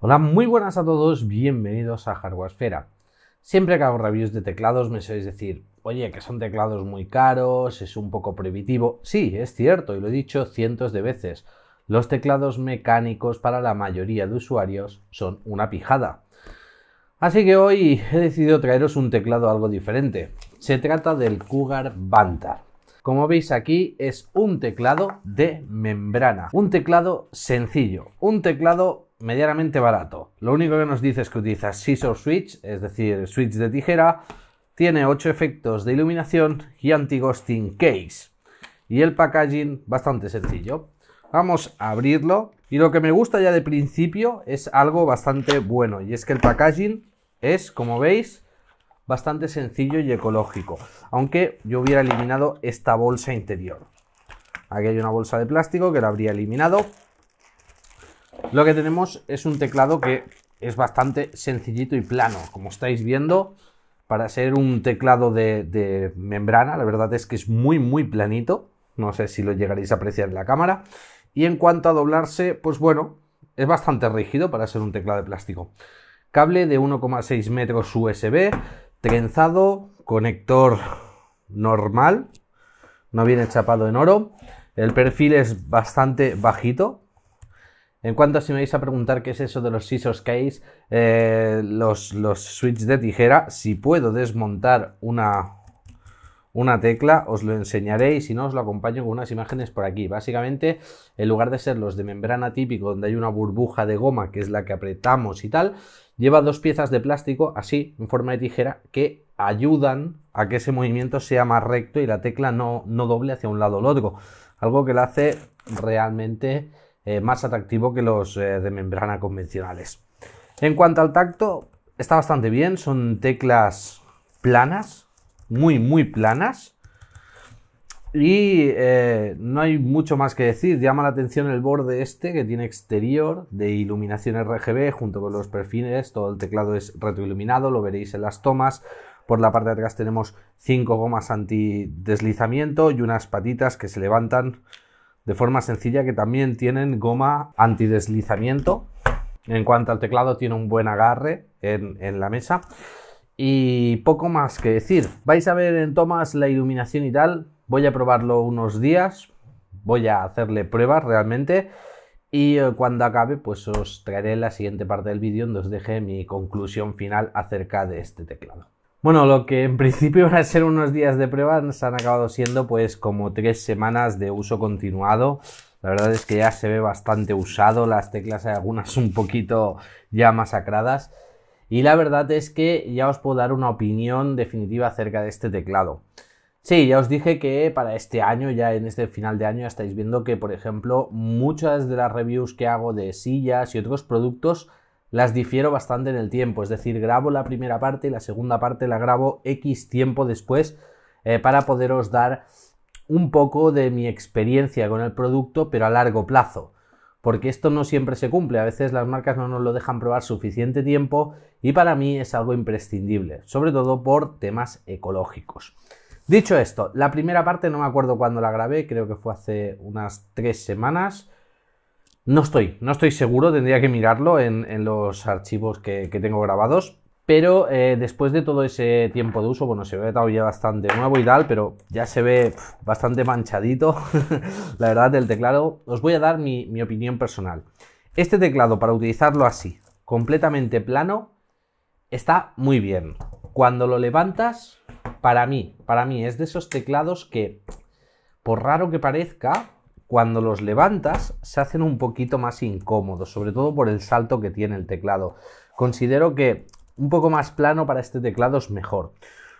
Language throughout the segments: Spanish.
Hola, muy buenas a todos, bienvenidos a Esfera. Siempre que hago reviews de teclados me sois decir, oye, que son teclados muy caros, es un poco prohibitivo. Sí, es cierto, y lo he dicho cientos de veces. Los teclados mecánicos para la mayoría de usuarios son una pijada. Así que hoy he decidido traeros un teclado algo diferente. Se trata del Cougar Bantar. Como veis aquí es un teclado de membrana, un teclado sencillo, un teclado medianamente barato. Lo único que nos dice es que utiliza Scissor Switch, es decir, switch de tijera, tiene 8 efectos de iluminación y anti-ghosting case. Y el packaging bastante sencillo. Vamos a abrirlo y lo que me gusta ya de principio es algo bastante bueno y es que el packaging es, como veis, bastante sencillo y ecológico, aunque yo hubiera eliminado esta bolsa interior. Aquí hay una bolsa de plástico que la habría eliminado, lo que tenemos es un teclado que es bastante sencillito y plano, como estáis viendo. Para ser un teclado de, membrana, la verdad es que es muy, muy planito. No sé si lo llegaréis a apreciar en la cámara. Y en cuanto a doblarse, pues bueno, es bastante rígido para ser un teclado de plástico. Cable de 1,6 metros USB, trenzado, conector normal, no viene chapado en oro. El perfil es bastante bajito, en cuanto a si me vais a preguntar qué es eso de los scissors case, eh, los, los de tijera, si puedo desmontar una, una tecla, os lo enseñaré y si no os lo acompaño con unas imágenes por aquí. Básicamente, en lugar de ser los de membrana típico, donde hay una burbuja de goma que es la que apretamos y tal, lleva dos piezas de plástico así, en forma de tijera, que ayudan a que ese movimiento sea más recto y la tecla no, no doble hacia un lado o el otro. Algo que la hace realmente eh, más atractivo que los eh, de membrana convencionales. En cuanto al tacto, está bastante bien, son teclas planas, muy, muy planas. Y eh, no hay mucho más que decir, llama la atención el borde este que tiene exterior de iluminación RGB junto con los perfiles, todo el teclado es retroiluminado, lo veréis en las tomas. Por la parte de atrás tenemos cinco gomas anti deslizamiento y unas patitas que se levantan de forma sencilla que también tienen goma antideslizamiento. En cuanto al teclado, tiene un buen agarre en, la mesa. Y poco más que decir. Vais a ver en tomas la iluminación y tal. Voy a probarlo unos días. Voy a hacerle pruebas realmente. Y eh, cuando acabe, pues os traeré la siguiente parte del vídeo donde os deje mi conclusión final acerca de este teclado. Bueno, lo que en principio van a ser unos días de prueba han acabado siendo pues como tres semanas de uso continuado. La verdad es que ya se ve bastante usado, las teclas hay algunas un poquito ya masacradas. Y la verdad es que ya os puedo dar una opinión definitiva acerca de este teclado. Sí, ya os dije que para este año, ya en este final de año, estáis viendo que, por ejemplo, muchas de las reviews que hago de sillas y otros productos las difiero bastante en el tiempo, es decir, grabo la primera parte y la segunda parte la grabo X tiempo después eh, para poderos dar un poco de mi experiencia con el producto, pero a largo plazo. Porque esto no siempre se cumple, a veces las marcas no nos lo dejan probar suficiente tiempo y para mí es algo imprescindible, sobre todo por temas ecológicos. Dicho esto, la primera parte no me acuerdo cuándo la grabé, creo que fue hace unas tres semanas no estoy, no estoy seguro, tendría que mirarlo en, los archivos que, tengo grabados. Pero eh, después de todo ese tiempo de uso, bueno, se ve todavía bastante nuevo y tal, pero ya se ve bastante manchadito, la verdad, del teclado. Os voy a dar mi, mi opinión personal. Este teclado, para utilizarlo así, completamente plano, está muy bien. Cuando lo levantas, para mí, para mí, es de esos teclados que, por raro que parezca, cuando los levantas se hacen un poquito más incómodos, sobre todo por el salto que tiene el teclado. Considero que un poco más plano para este teclado es mejor.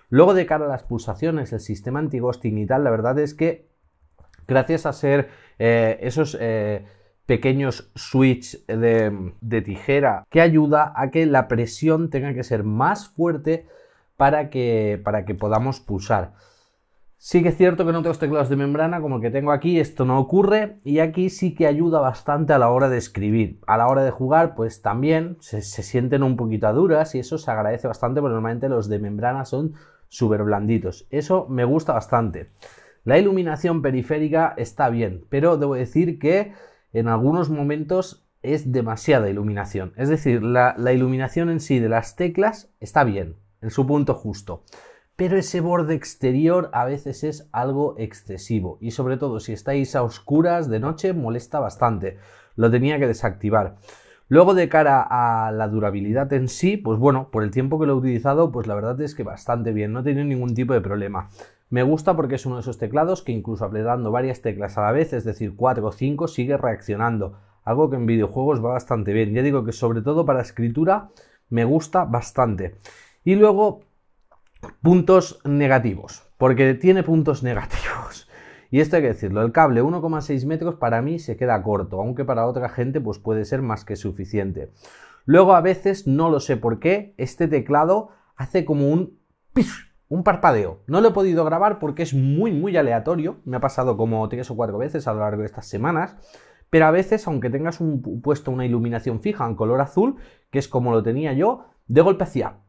Luego de cara a las pulsaciones, el sistema anti-ghosting y tal, la verdad es que gracias a ser eh, esos eh, pequeños switch de, tijera que ayuda a que la presión tenga que ser más fuerte para para que podamos pulsar. Sí que es cierto que no tengo teclados de membrana, como el que tengo aquí, esto no ocurre y aquí sí que ayuda bastante a la hora de escribir. A la hora de jugar, pues también se, sienten un poquito duras y eso se agradece bastante porque normalmente los de membrana son súper blanditos. Eso me gusta bastante. La iluminación periférica está bien, pero debo decir que en algunos momentos es demasiada iluminación. Es decir, la iluminación en sí de las teclas está bien, en su punto justo pero ese borde exterior a veces es algo excesivo y sobre todo si estáis a oscuras de noche molesta bastante. Lo tenía que desactivar. Luego de cara a la durabilidad en sí, pues bueno, por el tiempo que lo he utilizado, pues la verdad es que bastante bien, no he tenido ningún tipo de problema. Me gusta porque es uno de esos teclados que incluso apretando varias teclas a la vez, es decir, cuatro o cinco, sigue reaccionando. Algo que en videojuegos va bastante bien. Ya digo que sobre todo para escritura me gusta bastante. Y luego puntos negativos, porque tiene puntos negativos. Y esto hay que decirlo, el cable 1,6 metros para mí se queda corto, aunque para otra gente pues puede ser más que suficiente. Luego a veces, no lo sé por qué, este teclado hace como un un parpadeo. No lo he podido grabar porque es muy muy aleatorio, me ha pasado como tres o cuatro veces a lo largo de estas semanas, pero a veces aunque tengas puesto una iluminación fija en color azul, que es como lo tenía yo, de golpe hacía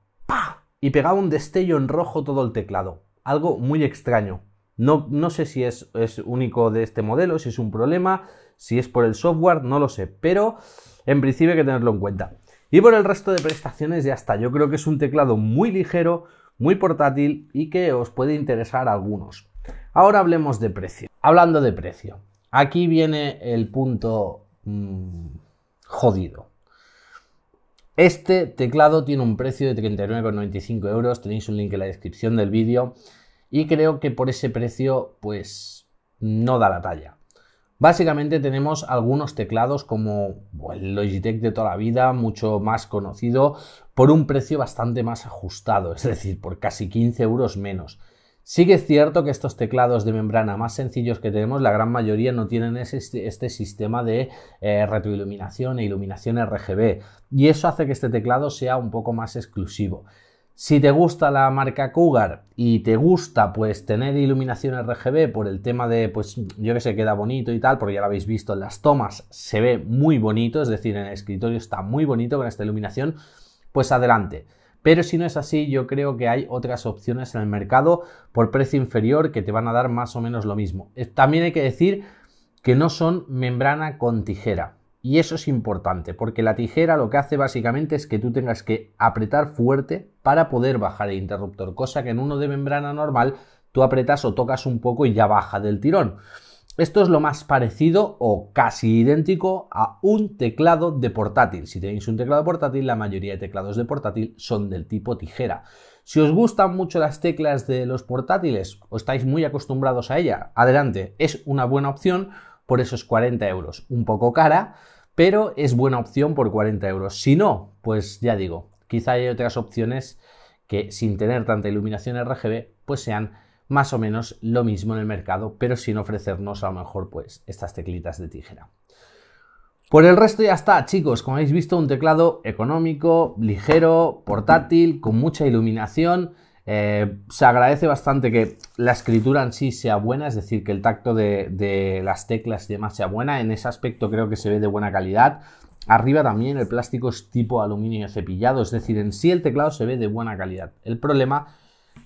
y pegaba un destello en rojo todo el teclado. Algo muy extraño. No, sé si es, único de este modelo, si es un problema, si es por el software, no lo sé, pero en principio hay que tenerlo en cuenta. Y por el resto de prestaciones ya está. Yo creo que es un teclado muy ligero, muy portátil y que os puede interesar a algunos. Ahora hablemos de precio. Hablando de precio, aquí viene el punto mm, jodido. Este teclado tiene un precio de 39,95 euros, tenéis un link en la descripción del vídeo y creo que por ese precio pues no da la talla. Básicamente tenemos algunos teclados como el Logitech de toda la vida, mucho más conocido, por un precio bastante más ajustado, es decir, por casi 15 euros menos. Sí que es cierto que estos teclados de membrana más sencillos que tenemos, la gran mayoría no tienen este, este sistema de eh, retroiluminación e iluminación RGB y eso hace que este teclado sea un poco más exclusivo. Si te gusta la marca Cougar y te gusta pues tener iluminación RGB por el tema de pues yo que sé queda bonito y tal, porque ya lo habéis visto en las tomas, se ve muy bonito, es decir, en el escritorio está muy bonito con esta iluminación, pues adelante. Pero si no es así, yo creo que hay otras opciones en el mercado por precio inferior que te van a dar más o menos lo mismo. Eh, también hay que decir que no son membrana con tijera. Y eso es importante, porque la tijera lo que hace básicamente es que tú tengas que apretar fuerte para poder bajar el interruptor, cosa que en uno de membrana normal tú apretas o tocas un poco y ya baja del tirón. Esto es lo más parecido o casi idéntico a un teclado de portátil. Si tenéis un teclado portátil, la mayoría de teclados de portátil son del tipo tijera. Si os gustan mucho las teclas de los portátiles o estáis muy acostumbrados a ella, adelante, es una buena opción por esos 40 euros. Un poco cara, pero es buena opción por 40 euros. Si no, pues ya digo, quizá hay otras opciones que sin tener tanta iluminación RGB, pues sean más o menos lo mismo en el mercado, pero sin ofrecernos a lo mejor pues estas teclitas de tijera. Por el resto ya está, chicos, como habéis visto, un teclado económico, ligero, portátil, con mucha iluminación. Eh, se agradece bastante que la escritura en sí sea buena, es decir, que el tacto de, de las teclas y demás sea buena. En ese aspecto creo que se ve de buena calidad. Arriba también el plástico es tipo aluminio cepillado, es decir, en sí el teclado se ve de buena calidad. El problema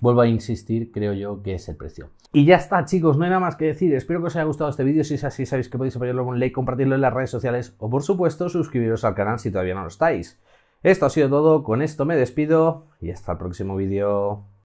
vuelvo a insistir, creo yo que es el precio. Y ya está, chicos, no hay nada más que decir. Espero que os haya gustado este vídeo. Si es así, sabéis que podéis apoyarlo con like, compartirlo en las redes sociales o, por supuesto, suscribiros al canal si todavía no lo estáis. Esto ha sido todo, con esto me despido y hasta el próximo vídeo.